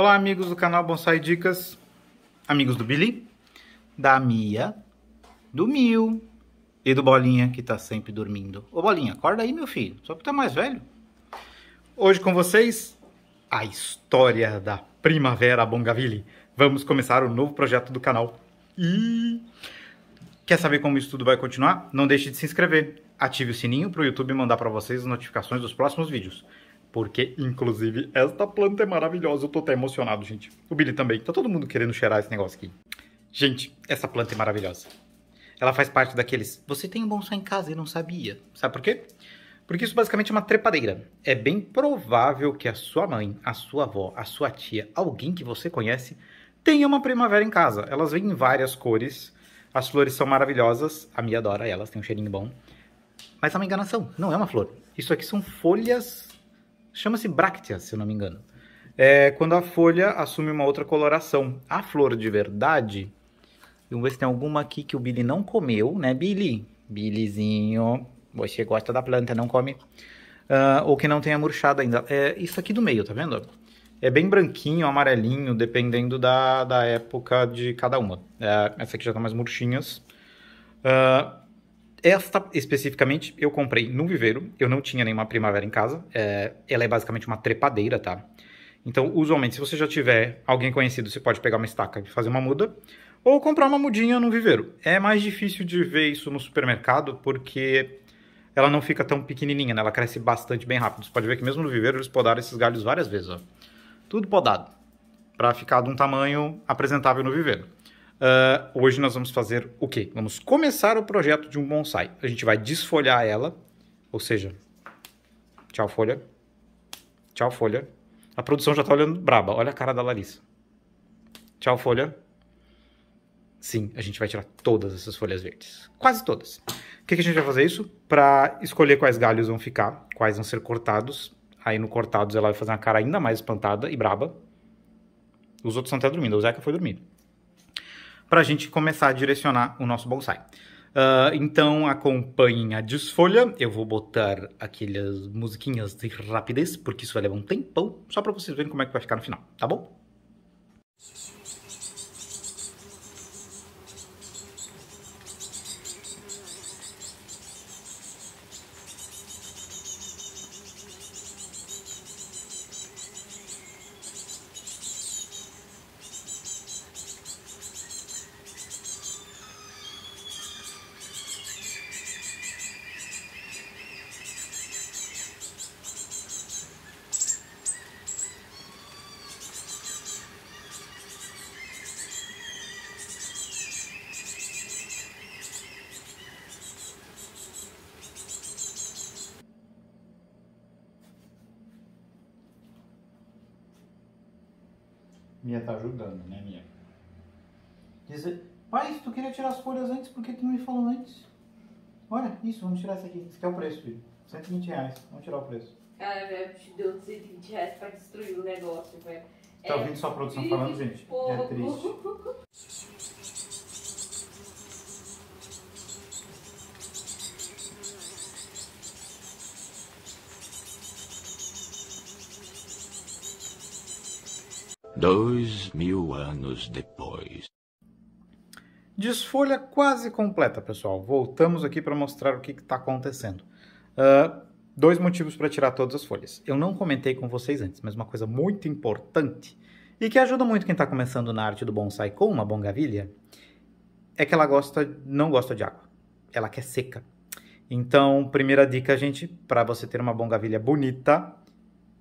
Olá, amigos do canal Bonsai Dicas, amigos do Billy, da Mia, do Mil e do Bolinha, que tá sempre dormindo. Ô Bolinha, acorda aí, meu filho, só que tá mais velho. Hoje com vocês, a história da Primavera Bongaville. Vamos começar o um novo projeto do canal. E... Quer saber como isso tudo vai continuar? Não deixe de se inscrever. Ative o sininho para o YouTube mandar para vocês as notificações dos próximos vídeos. Porque, inclusive, esta planta é maravilhosa. Eu tô até emocionado, gente. O Billy também. Tá todo mundo querendo cheirar esse negócio aqui. Gente, essa planta é maravilhosa. Ela faz parte daqueles... Você tem um bonsai em casa e não sabia. Sabe por quê? Porque isso basicamente é uma trepadeira. É bem provável que a sua mãe, a sua avó, a sua tia, alguém que você conhece, tenha uma primavera em casa. Elas vêm em várias cores. As flores são maravilhosas. A minha adora elas, tem um cheirinho bom. Mas é uma enganação, não é uma flor. Isso aqui são folhas Chama-se bráctea, se eu não me engano. É quando a folha assume uma outra coloração. A flor de verdade. Vamos ver se tem alguma aqui que o Billy não comeu, né, Billy? Billyzinho, você gosta da planta, não come. Uh, ou que não tenha murchado ainda. É isso aqui do meio, tá vendo? É bem branquinho, amarelinho, dependendo da, da época de cada uma. É, essa aqui já tá mais murchinhas. Uh, esta, especificamente, eu comprei no viveiro. Eu não tinha nenhuma primavera em casa. É, ela é basicamente uma trepadeira, tá? Então, usualmente, se você já tiver alguém conhecido, você pode pegar uma estaca e fazer uma muda. Ou comprar uma mudinha no viveiro. É mais difícil de ver isso no supermercado, porque ela não fica tão pequenininha, né? Ela cresce bastante bem rápido. Você pode ver que mesmo no viveiro eles podaram esses galhos várias vezes, ó. Tudo podado. para ficar de um tamanho apresentável no viveiro. Uh, hoje nós vamos fazer o quê? Vamos começar o projeto de um bonsai. A gente vai desfolhar ela, ou seja, tchau folha, tchau folha. A produção já está olhando braba, olha a cara da Larissa. Tchau folha. Sim, a gente vai tirar todas essas folhas verdes, quase todas. O que, que a gente vai fazer isso? Para escolher quais galhos vão ficar, quais vão ser cortados. Aí no cortados ela vai fazer uma cara ainda mais espantada e braba. Os outros estão até dormindo, o Zeca foi dormindo para a gente começar a direcionar o nosso bonsai. Uh, então acompanhem a desfolha. Eu vou botar aquelas musiquinhas de rapidez, porque isso vai levar um tempão, só para vocês verem como é que vai ficar no final, tá bom? Mia tá ajudando, né, Mia? pai, se tu queria tirar as folhas antes, por que tu não me falou antes? Olha, isso, vamos tirar essa aqui. Esse aqui é o preço, filho. 120 reais. Vamos tirar o preço. Cara, velho, te deu 120 reais pra destruir o negócio, velho. Tá é ouvindo a produção falando, gente? É triste. dois mil anos depois. Desfolha quase completa, pessoal. Voltamos aqui para mostrar o que está acontecendo. Uh, dois motivos para tirar todas as folhas. Eu não comentei com vocês antes, mas uma coisa muito importante e que ajuda muito quem está começando na arte do bonsai com uma bongavilha é que ela gosta, não gosta de água. Ela quer seca. Então, primeira dica, gente, para você ter uma bongavilha bonita,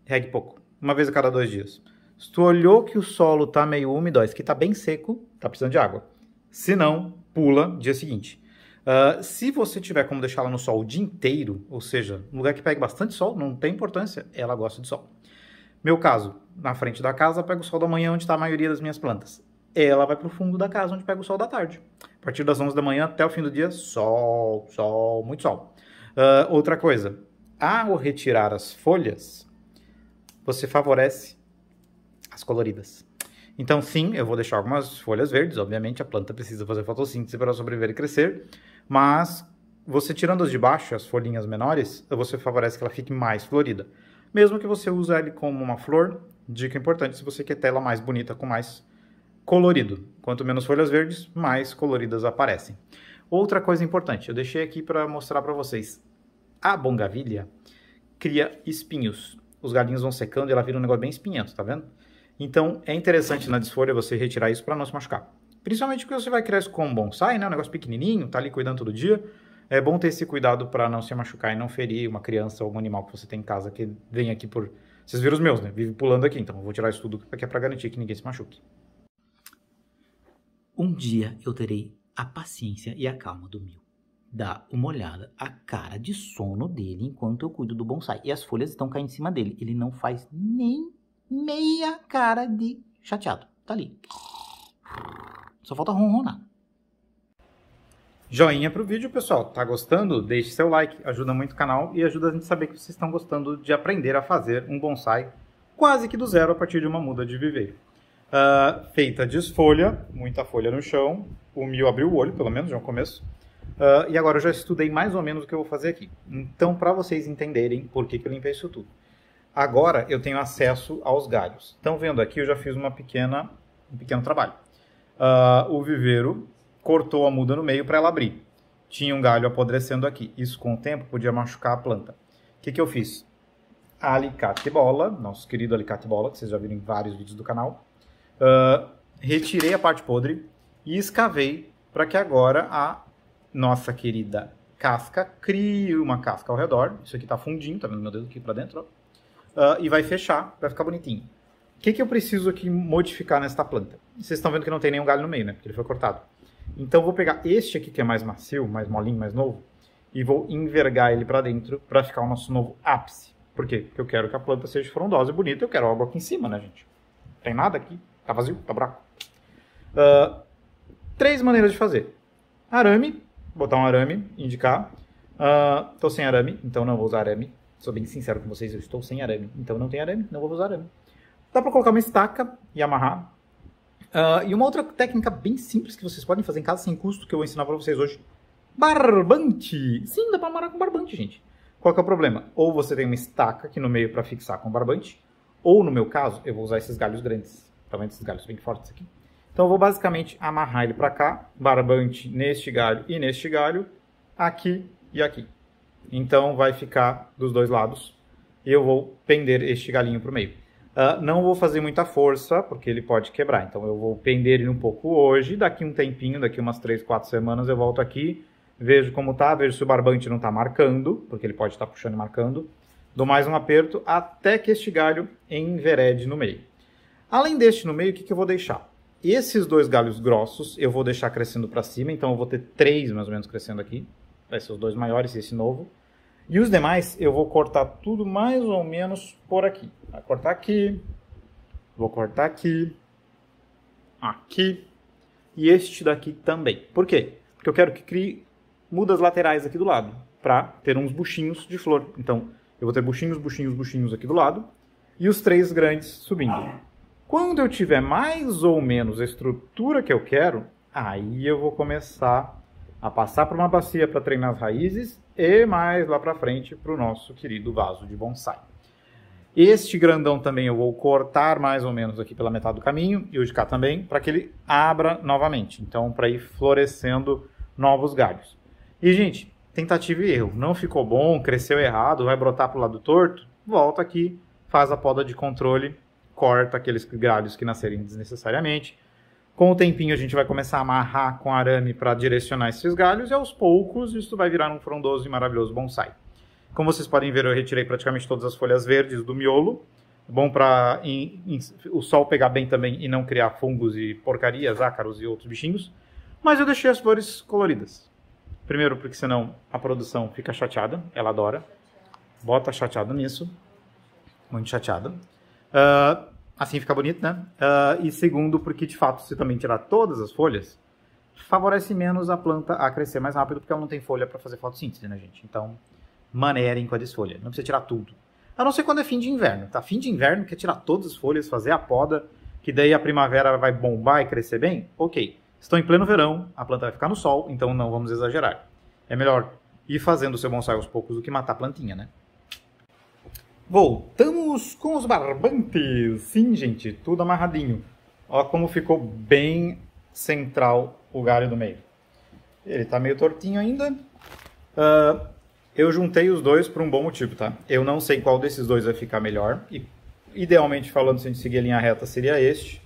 regue pouco, uma vez a cada dois dias. Se tu olhou que o solo tá meio úmido, ó, esse aqui tá bem seco, tá precisando de água. Se não, pula dia seguinte. Uh, se você tiver como deixar ela no sol o dia inteiro, ou seja, um lugar que pegue bastante sol, não tem importância, ela gosta de sol. Meu caso, na frente da casa, pega o sol da manhã, onde está a maioria das minhas plantas. Ela vai para o fundo da casa, onde pega o sol da tarde. A partir das 11 da manhã até o fim do dia, sol, sol, muito sol. Uh, outra coisa, ao retirar as folhas, você favorece as coloridas. Então, sim, eu vou deixar algumas folhas verdes. Obviamente, a planta precisa fazer fotossíntese para sobreviver e crescer. Mas, você tirando as de baixo, as folhinhas menores, você favorece que ela fique mais florida. Mesmo que você use ele como uma flor, dica importante se você quer tela mais bonita, com mais colorido. Quanto menos folhas verdes, mais coloridas aparecem. Outra coisa importante, eu deixei aqui para mostrar para vocês. A bongavilha cria espinhos. Os galinhos vão secando e ela vira um negócio bem espinhento, tá vendo? Então, é interessante na desfolha você retirar isso para não se machucar. Principalmente porque você vai criar isso com um bonsai, né? Um negócio pequenininho, tá ali cuidando todo dia. É bom ter esse cuidado para não se machucar e não ferir uma criança ou um animal que você tem em casa que vem aqui por... Vocês viram os meus, né? Vive pulando aqui, então eu vou tirar isso tudo aqui é para garantir que ninguém se machuque. Um dia eu terei a paciência e a calma do mil. Dá uma olhada à cara de sono dele enquanto eu cuido do bonsai. E as folhas estão caindo em cima dele. Ele não faz nem meia cara de chateado. Tá ali. Só falta ronronar. Joinha pro vídeo, pessoal. Tá gostando? Deixe seu like, ajuda muito o canal e ajuda a gente a saber que vocês estão gostando de aprender a fazer um bonsai quase que do zero a partir de uma muda de viveiro. Uh, feita de folha, muita folha no chão. O mil abriu o olho, pelo menos, já no é começo. Uh, e agora eu já estudei mais ou menos o que eu vou fazer aqui. Então, para vocês entenderem por que, que eu limpei isso tudo. Agora eu tenho acesso aos galhos. Estão vendo aqui, eu já fiz uma pequena, um pequeno trabalho. Uh, o viveiro cortou a muda no meio para ela abrir. Tinha um galho apodrecendo aqui. Isso com o tempo podia machucar a planta. O que, que eu fiz? Alicate bola, nosso querido alicate bola, que vocês já viram em vários vídeos do canal. Uh, retirei a parte podre e escavei para que agora a nossa querida casca crie uma casca ao redor. Isso aqui está fundinho, tá vendo meu dedo aqui para dentro? Ó uh, e vai fechar, vai ficar bonitinho. O que, que eu preciso aqui modificar nesta planta? Vocês estão vendo que não tem nenhum galho no meio, né? Porque ele foi cortado. Então vou pegar este aqui que é mais macio, mais molinho, mais novo, e vou envergar ele para dentro para ficar o nosso novo ápice. Por quê? Porque eu quero que a planta seja frondosa e bonita, eu quero algo aqui em cima, né, gente? Não tem nada aqui, tá vazio, tá buraco. Uh, três maneiras de fazer. Arame, botar um arame, indicar. Estou ah, sem arame, então não vou usar arame sou bem sincero com vocês, eu estou sem arame. Então não tem arame, não vou usar arame. Dá para colocar uma estaca e amarrar. Uh, e uma outra técnica bem simples que vocês podem fazer em casa sem custo que eu vou ensinar para vocês hoje. Barbante! Sim, dá para amarrar com barbante, gente. Qual que é o problema? Ou você tem uma estaca aqui no meio para fixar com barbante, ou no meu caso, eu vou usar esses galhos grandes. Também tá esses galhos bem fortes aqui? Então eu vou basicamente amarrar ele para cá, barbante neste galho e neste galho, aqui e aqui. Então vai ficar dos dois lados e eu vou pender este galinho para o meio. Uh, não vou fazer muita força, porque ele pode quebrar. Então eu vou pender ele um pouco hoje, daqui um tempinho, daqui umas 3, 4 semanas eu volto aqui, vejo como tá, vejo se o barbante não está marcando, porque ele pode estar tá puxando e marcando. Dou mais um aperto até que este galho enverede no meio. Além deste no meio, o que, que eu vou deixar? Esses dois galhos grossos eu vou deixar crescendo para cima, então eu vou ter três mais ou menos crescendo aqui. Vai ser os dois maiores e esse novo. E os demais eu vou cortar tudo mais ou menos por aqui. Vou cortar aqui, vou cortar aqui, aqui e este daqui também. Por quê? Porque eu quero que crie mudas laterais aqui do lado para ter uns buchinhos de flor. Então eu vou ter buchinhos, buchinhos, buchinhos aqui do lado e os três grandes subindo. Quando eu tiver mais ou menos a estrutura que eu quero, aí eu vou começar a passar para uma bacia para treinar as raízes e mais lá para frente para o nosso querido vaso de bonsai. Este grandão também eu vou cortar mais ou menos aqui pela metade do caminho e o de cá também, para que ele abra novamente. Então, para ir florescendo novos galhos. E, gente, tentativa e erro. Não ficou bom, cresceu errado, vai brotar para o lado torto? Volta aqui, faz a poda de controle, corta aqueles galhos que nascerem desnecessariamente, com o tempinho a gente vai começar a amarrar com arame para direcionar esses galhos e aos poucos isso vai virar um frondoso e maravilhoso bonsai. Como vocês podem ver, eu retirei praticamente todas as folhas verdes do miolo. É bom para o sol pegar bem também e não criar fungos e porcarias, ácaros e outros bichinhos. Mas eu deixei as flores coloridas. Primeiro porque senão a produção fica chateada, ela adora. Bota chateada nisso. Muito chateado. Uh, assim fica bonito, né? Uh, e segundo, porque de fato, se também tirar todas as folhas, favorece menos a planta a crescer mais rápido, porque ela não tem folha para fazer fotossíntese, né, gente? Então, maneirem com a desfolha. Não precisa tirar tudo. A não ser quando é fim de inverno, tá? Fim de inverno, quer tirar todas as folhas, fazer a poda, que daí a primavera vai bombar e crescer bem? Ok. Estou em pleno verão, a planta vai ficar no sol, então não vamos exagerar. É melhor ir fazendo o seu bonsai aos poucos do que matar a plantinha, né? Voltamos com os barbantes. Sim, gente, tudo amarradinho. Olha como ficou bem central o galho do meio. Ele está meio tortinho ainda. Uh, eu juntei os dois por um bom motivo, tá? Eu não sei qual desses dois vai ficar melhor. E, idealmente falando, se a gente seguir a linha reta, seria este.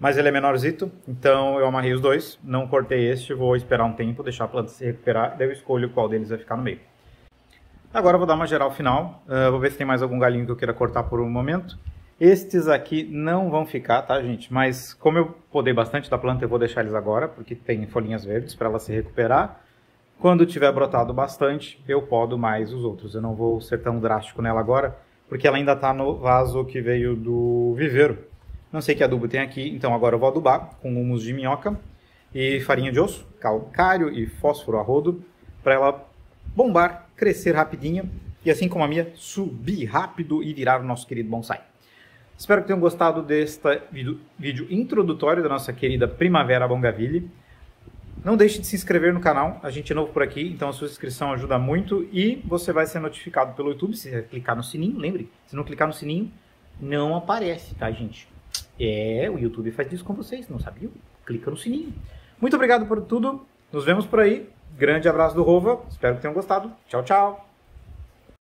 Mas ele é menorzito, então eu amarrei os dois. Não cortei este, vou esperar um tempo, deixar a planta se recuperar. Daí eu escolho qual deles vai ficar no meio. Agora vou dar uma geral final, uh, vou ver se tem mais algum galinho que eu queira cortar por um momento. Estes aqui não vão ficar, tá gente? Mas como eu podei bastante da planta, eu vou deixar eles agora, porque tem folhinhas verdes para ela se recuperar. Quando tiver brotado bastante, eu podo mais os outros. Eu não vou ser tão drástico nela agora, porque ela ainda está no vaso que veio do viveiro. Não sei que adubo tem aqui, então agora eu vou adubar com humus de minhoca e farinha de osso, calcário e fósforo a rodo, para ela bombar crescer rapidinho e assim como a minha, subir rápido e virar o nosso querido bonsai. Espero que tenham gostado deste vídeo introdutório da nossa querida Primavera Bongaville. Não deixe de se inscrever no canal, a gente é novo por aqui, então a sua inscrição ajuda muito e você vai ser notificado pelo YouTube se clicar no sininho, lembre, se não clicar no sininho, não aparece, tá gente? É, o YouTube faz isso com vocês, não sabia? Clica no sininho. Muito obrigado por tudo, nos vemos por aí Grande abraço do Rova, espero que tenham gostado. Tchau, tchau.